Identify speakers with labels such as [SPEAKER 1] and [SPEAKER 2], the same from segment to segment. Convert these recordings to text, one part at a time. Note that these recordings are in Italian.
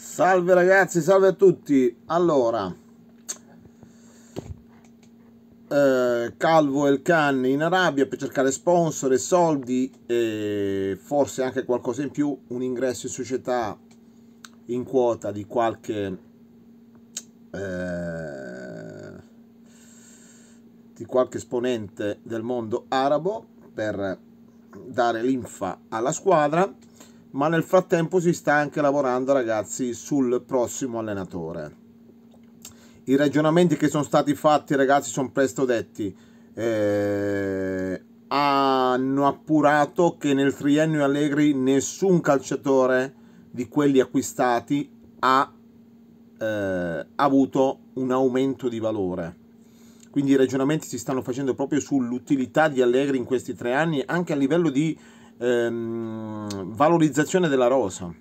[SPEAKER 1] Salve ragazzi, salve a tutti. Allora, eh, Calvo e il Can in Arabia per cercare sponsor e soldi e forse anche qualcosa in più, un ingresso in società in quota di qualche eh, di qualche esponente del mondo arabo per dare linfa alla squadra ma nel frattempo si sta anche lavorando ragazzi sul prossimo allenatore i ragionamenti che sono stati fatti ragazzi sono presto detti eh, hanno appurato che nel triennio Allegri nessun calciatore di quelli acquistati ha eh, avuto un aumento di valore quindi i ragionamenti si stanno facendo proprio sull'utilità di Allegri in questi tre anni anche a livello di ehm, valorizzazione della rosa.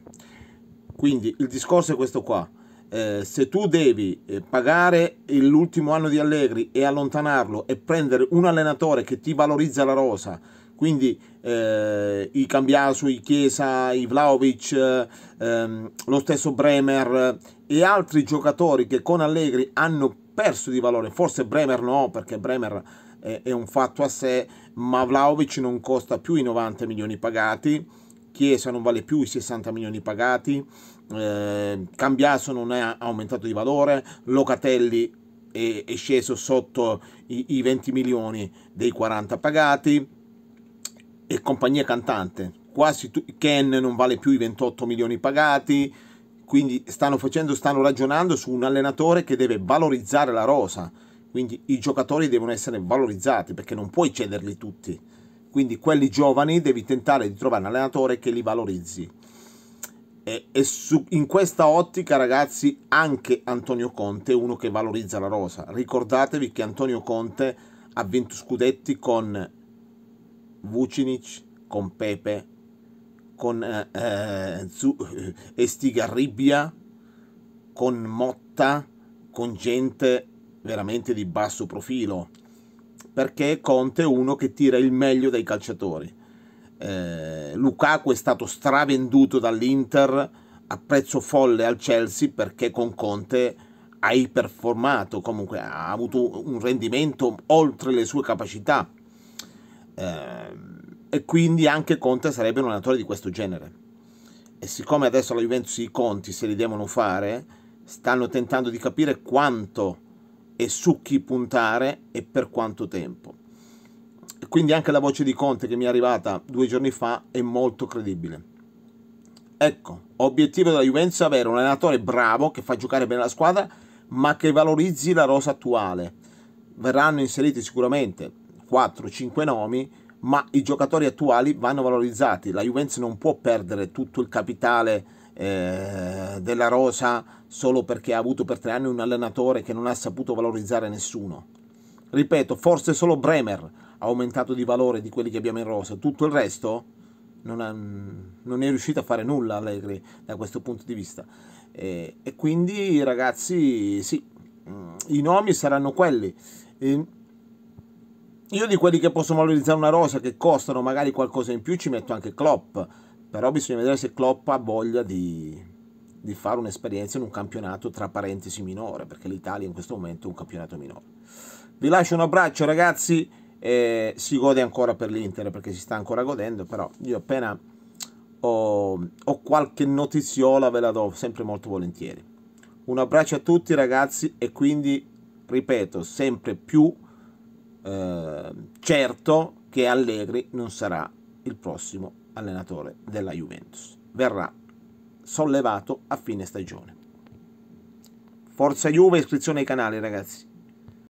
[SPEAKER 1] Quindi il discorso è questo qua. Eh, se tu devi eh, pagare l'ultimo anno di Allegri e allontanarlo e prendere un allenatore che ti valorizza la rosa, quindi eh, i Cambiasu, i Chiesa, i Vlaovic, ehm, lo stesso Bremer eh, e altri giocatori che con Allegri hanno perso di valore, forse Bremer no, perché Bremer è, è un fatto a sé, ma Vlaovic non costa più i 90 milioni pagati. Chiesa non vale più i 60 milioni pagati, eh, Cambiaso non è aumentato di valore, Locatelli è, è sceso sotto i, i, 20 milioni dei 40 pagati e compagnia cantante. Quasi tu, Ken non vale più i 28 milioni pagati, quindi stanno facendo, stanno ragionando su un allenatore che deve valorizzare la rosa. Quindi i giocatori devono essere valorizzati perché non puoi cederli tutti. Quindi quelli giovani devi tentare di trovare un allenatore che li valorizzi. E, e su, in questa ottica, ragazzi, anche Antonio Conte è uno che valorizza la rosa. Ricordatevi che Antonio Conte ha vinto scudetti con Vucinic, con Pepe, con eh, eh, eh, Estigarribia, con Motta, con gente veramente di basso profilo, perché Conte è uno che tira il meglio dai calciatori. Eh, Lukaku è stato stravenduto dall'Inter a prezzo folle al Chelsea perché con Conte ha iperformato, comunque ha avuto un rendimento oltre le sue capacità. Eh, e quindi anche Conte sarebbe un allenatore di questo genere. E siccome adesso la Juventus i conti se li devono fare, stanno tentando di capire quanto e su chi puntare e per quanto tempo. E quindi anche la voce di Conte che mi è arrivata due giorni fa è molto credibile. Ecco, obiettivo della Juventus è avere un allenatore bravo che fa giocare bene la squadra, ma che valorizzi la rosa attuale. Verranno inseriti sicuramente 4-5 nomi ma i giocatori attuali vanno valorizzati. La Juventus non può perdere tutto il capitale eh, della rosa solo perché ha avuto per tre anni un allenatore che non ha saputo valorizzare nessuno. Ripeto, forse solo Bremer ha aumentato di valore di quelli che abbiamo in rosa, tutto il resto non, ha, non è riuscito a fare nulla Allegri da questo punto di vista. E, eh, e quindi ragazzi, sì, mm, i nomi saranno quelli. E, io di quelli che possono valorizzare una rosa che costano magari qualcosa in più ci metto anche Klopp però bisogna vedere se Klopp ha voglia di, di fare un'esperienza in un campionato tra parentesi minore perché l'Italia in questo momento è un campionato minore vi lascio un abbraccio ragazzi eh, si gode ancora per l'Inter perché si sta ancora godendo però io appena ho, ho qualche notiziola ve la do sempre molto volentieri un abbraccio a tutti ragazzi e quindi ripeto sempre più Ehm, certo che Allegri non sarà il prossimo allenatore della Juventus. Verrà sollevato a fine stagione. Forza Juve, iscrizione ai canali ragazzi.